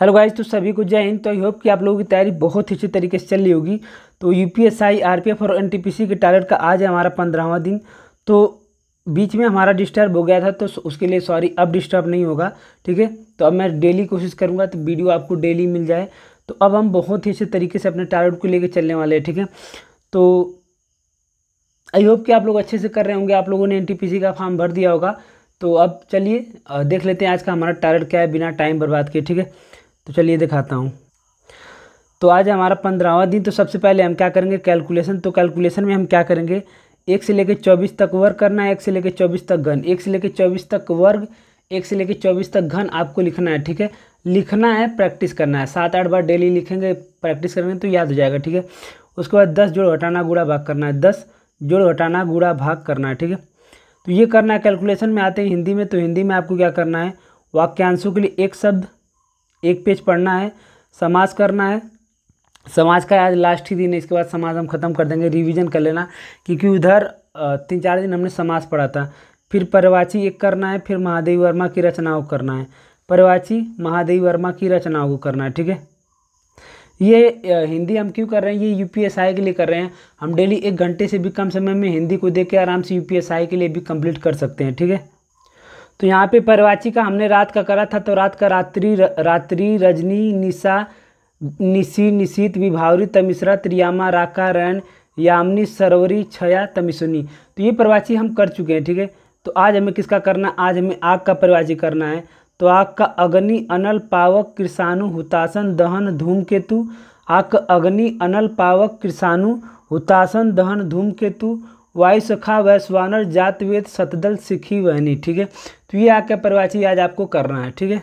hello guys तो सभी को जय हिंद तो आई होप कि आप लोगों की तैयारी बहुत ही अच्छी तरीके से चल रही होगी तो U P S I R P F और एन टी पी सी के टारगेट का आज है हमारा पंद्रहवा दिन तो बीच में हमारा डिस्टर्ब हो गया था तो उसके लिए सॉरी अब डिस्टर्ब नहीं होगा ठीक है तो अब मैं डेली कोशिश करूँगा तो वीडियो आपको डेली मिल जाए तो अब हम बहुत ही अच्छे तरीके से अपने टारगेट को लेकर चलने वाले हैं ठीक है तो आई होप कि आप लोग अच्छे से कर रहे होंगे आप लोगों ने एन का फॉर्म भर दिया होगा तो अब चलिए देख लेते हैं आज का हमारा टारगेट क्या है बिना टाइम बर्बाद किए ठीक है तो चलिए दिखाता हूँ तो आज हमारा पंद्रहवा दिन तो सबसे पहले हम क्या करेंगे कैलकुलेशन तो कैलकुलेशन में हम क्या करेंगे एक से लेकर चौबीस तक वर्ग करना है एक से लेकर चौबीस तक घन एक से लेकर चौबीस तक वर्ग एक से लेकर चौबीस तक घन आपको लिखना है ठीक है लिखना है प्रैक्टिस करना है सात आठ बार डेली लिखेंगे प्रैक्टिस करेंगे तो याद हो जाएगा ठीक है उसके बाद दस जोड़ हटाना गुड़ा भाग करना है दस जोड़ हटाना गुड़ा भाग करना है ठीक है तो ये करना है कैलकुलेशन में आते हैं हिंदी में तो हिंदी में आपको क्या करना है वाक्यांशों के लिए एक शब्द एक पेज पढ़ना है समाज करना है समाज का आज लास्ट ही दिन है इसके बाद समाज हम ख़त्म कर देंगे रिवीजन कर लेना क्योंकि उधर तीन चार दिन हमने समाज पढ़ा था फिर परवाची एक करना है फिर महादेवी वर्मा की रचनाओं करना है परवाची महादेवी वर्मा की रचनाओं को करना है ठीक है ये हिंदी हम क्यों कर रहे हैं ये यू के लिए कर रहे हैं हम डेली एक घंटे से भी कम समय में हिंदी को देख के आराम से यू के लिए भी कंप्लीट कर सकते हैं ठीक है तो यहाँ पे परवाची का हमने रात का करा था तो रात का रात्रि रात्रि रजनी निशा निशी निशीत विभावरी तमिश्रा त्रियामा राका रैन यामनी सरवरी छया तमिशुनी तो ये परवाची हम कर चुके हैं ठीक है तो आज हमें किसका करना आज हमें आग का परवाची करना है तो आग का अग्नि अनल पावक कृषाणु हुतासन दहन धूमकेतु आग का अग्नि अनल पावक कृषाणु हुतासन दहन धूमकेतु वायु सखा वैश्वानर जातवेद सतदल सिखी वहनी ठीक है तो ये आपका प्रवाची आज आपको करना है ठीक है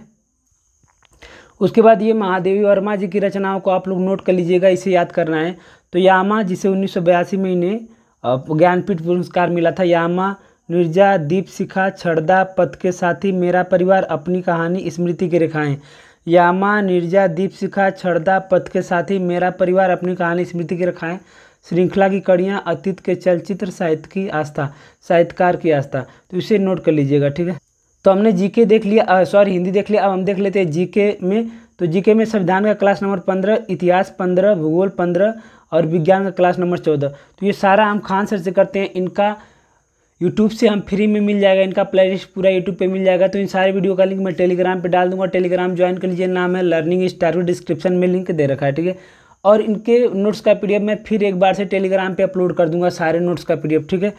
उसके बाद ये महादेवी वर्मा जी की रचनाओं को आप लोग नोट कर लीजिएगा इसे याद करना है तो यामा जिसे उन्नीस में इन्हें ज्ञानपीठ पुरस्कार मिला था यामा निर्जा दीप शिखा छड़दा पथ के साथी मेरा परिवार अपनी कहानी स्मृति की रेखाएं यामा निर्जा दीप शिखा छड़दा पथ के साथी मेरा परिवार अपनी कहानी स्मृति की रेखाएं श्रृंखला की कड़ियाँ अतीत के चलचित्र साहित्य की आस्था साहित्यकार की आस्था तो इसे नोट कर लीजिएगा ठीक है तो हमने जीके देख लिया सॉरी हिंदी देख लिया अब हम देख लेते हैं जीके में तो जीके में संविधान का क्लास नंबर पंद्रह इतिहास पंद्रह भूगोल पंद्रह और विज्ञान का क्लास नंबर चौदह तो ये सारा हम खान सर से करते हैं इनका यूट्यूब से हम फ्री में मिल जाएगा इनका प्लेलिस्ट पूरा यूट्यूब पे मिल जाएगा तो इन सारे वीडियो का लिंक मैं टेलीग्राम पे डाल दूंगा टेलीग्राम ज्वाइन कर लीजिए नाम है लर्निंग स्टार डिस्क्रिप्शन में लिंक दे रखा है ठीक है और इनके नोट्स का पीडीएफ मैं फिर एक बार से टेलीग्राम पे अपलोड कर दूंगा सारे नोट्स का पीडीएफ ठीक है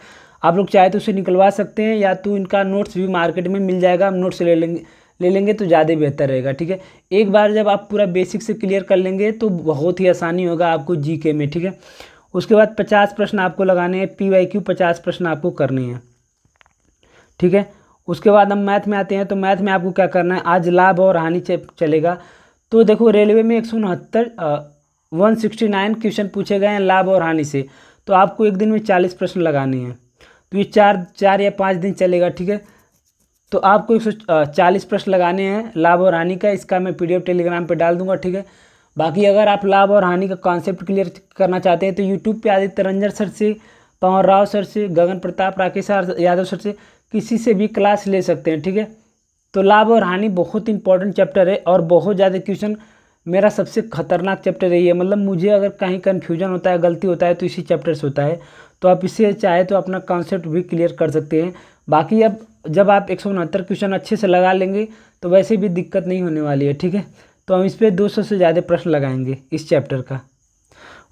आप लोग चाहे तो उसे निकलवा सकते हैं या तो इनका नोट्स भी मार्केट में मिल जाएगा हम नोट्स ले लेंगे ले लेंगे तो ज़्यादा बेहतर रहेगा ठीक है एक बार जब आप पूरा बेसिक से क्लियर कर लेंगे तो बहुत ही आसानी होगा आपको जी में ठीक है उसके बाद पचास प्रश्न आपको लगाने हैं पी वाई क्यू पचास प्रश्न आपको करने हैं ठीक है उसके बाद हम मैथ में आते हैं तो मैथ में आपको क्या करना है आज लाभ और हानि चलेगा तो देखो रेलवे में एक सौ उनहत्तर वन सिक्सटी नाइन क्वेश्चन पूछे गए हैं लाभ और हानि से तो आपको एक दिन में चालीस प्रश्न लगाने हैं तो ये चार चार या पाँच दिन चलेगा ठीक है तो आपको एक सौ चालीस प्रश्न लगाने हैं लाभ और हानि का इसका मैं पी टेलीग्राम पर डाल दूंगा ठीक है बाकी अगर आप लाभ और हानि का कॉन्सेप्ट क्लियर करना चाहते हैं तो यूट्यूब पे आदित्य रंजन सर से पवन राव सर से गगन प्रताप राकेश यादव सर से किसी से भी क्लास ले सकते हैं ठीक है तो लाभ और हानि बहुत इंपॉर्टेंट चैप्टर है और बहुत ज़्यादा क्वेश्चन मेरा सबसे खतरनाक चैप्टर यही है मतलब मुझे अगर कहीं कन्फ्यूजन होता है गलती होता है तो इसी चैप्टर से होता है तो आप इससे चाहे तो अपना कॉन्सेप्ट भी क्लियर कर सकते हैं बाकी अब जब आप एक क्वेश्चन अच्छे से लगा लेंगे तो वैसे भी दिक्कत नहीं होने वाली है ठीक है तो हम इस पर दो से ज़्यादा प्रश्न लगाएंगे इस चैप्टर का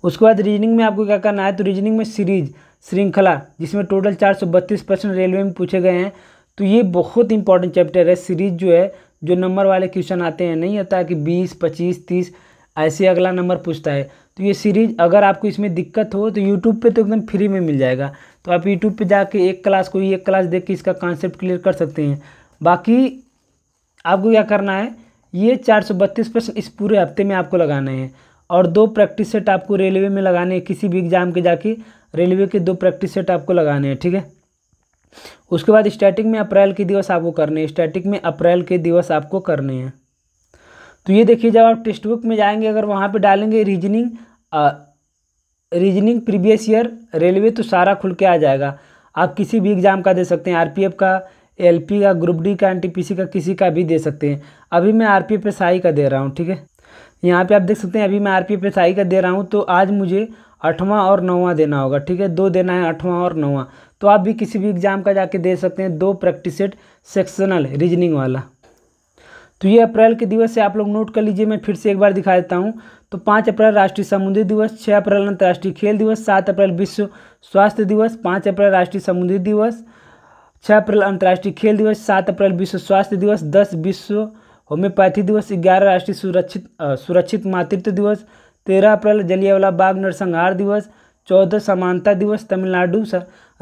उसके बाद रीजनिंग में आपको क्या करना है तो रीजनिंग में सीरीज श्रृंखला जिसमें टोटल चार सौ बत्तीस प्रश्न रेलवे में पूछे गए हैं तो ये बहुत इंपॉर्टेंट चैप्टर है सीरीज जो है जो नंबर वाले क्वेश्चन आते हैं नहीं होता है कि बीस पच्चीस तीस ऐसे अगला नंबर पूछता है तो ये सीरीज अगर आपको इसमें दिक्कत हो तो यूट्यूब पे तो एकदम फ्री में मिल जाएगा तो आप यूट्यूब पे जाके एक क्लास को एक क्लास देख के इसका कॉन्सेप्ट क्लियर कर सकते हैं बाकी आपको क्या करना है ये चार सौ बत्तीस प्रश्न इस पूरे हफ्ते में आपको लगाने हैं और दो प्रैक्टिस सेट आपको रेलवे में लगाने हैं किसी भी एग्ज़ाम के जाके रेलवे के दो प्रैक्टिस सेट आपको लगाने हैं ठीक है उसके बाद स्टैटिक में अप्रैल के दिवस आपको करने हैं स्टैटिक में अप्रैल के दिवस आपको करने हैं तो ये देखिए जब आप टेक्स्ट बुक में जाएंगे अगर वहाँ पे डालेंगे reasoning reasoning previous year railway तो सारा खुल के आ जाएगा आप किसी भी एग्ज़ाम का दे सकते हैं आरपीएफ का एलपी का ग्रुप डी का एनटीपीसी का किसी का भी दे सकते हैं अभी मैं आरपीएफ एसआई का दे रहा हूँ ठीक है यहाँ पे आप देख सकते हैं अभी मैं आर पी का दे रहा हूँ तो आज मुझे आठवां और नौवां देना होगा ठीक है दो देना है आठवां और नौवां तो आप भी किसी भी एग्ज़ाम का जाके दे सकते हैं दो प्रैक्टिस सेट सेक्शनल रीजनिंग वाला तो ये अप्रैल के दिवस से आप लोग नोट कर लीजिए मैं फिर से एक बार दिखा देता हूँ तो पाँच अप्रैल राष्ट्रीय समुद्री दिवस छः अप्रैल अंतर्राष्ट्रीय खेल दिवस सात अप्रैल विश्व स्वास्थ्य दिवस पाँच अप्रैल राष्ट्रीय समुद्री दिवस छः अप्रैल अंतर्राष्ट्रीय खेल दिवस सात अप्रैल विश्व स्वास्थ्य दिवस दस विश्व होम्योपैथी दिवस ग्यारह राष्ट्रीय सुरक्षित सुरक्षित मातृत्व दिवस तेरह अप्रैल जलियावाला बाग नरसंहार दिवस चौदह समानता दिवस तमिलनाडु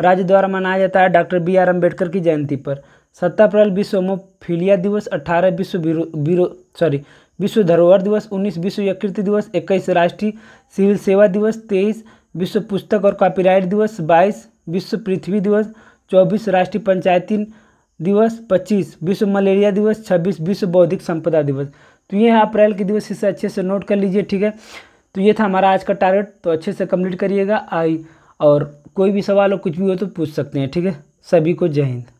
राज्य द्वारा मनाया जाता है डॉक्टर बी आर अम्बेडकर की जयंती पर सत्रह अप्रैल विश्व होमोफिलिया दिवस अठारह विश्व बीरो सॉरी विश्व धरोहर दिवस उन्नीस विश्व यकृति दिवस इक्कीस राष्ट्रीय सिविल सेवा दिवस तेईस विश्व पुस्तक और कॉपीराइट दिवस बाईस विश्व पृथ्वी दिवस चौबीस राष्ट्रीय पंचायती दिवस पच्चीस विश्व मलेरिया दिवस छब्बीस विश्व बौद्धिक संपदा दिवस तो ये है अप्रैल के दिवस इसे अच्छे से नोट कर लीजिए ठीक है तो ये था हमारा आज का टारगेट तो अच्छे से कम्प्लीट करिएगा आई और कोई भी सवाल और कुछ भी हो तो पूछ सकते हैं ठीक है सभी को जय हिंद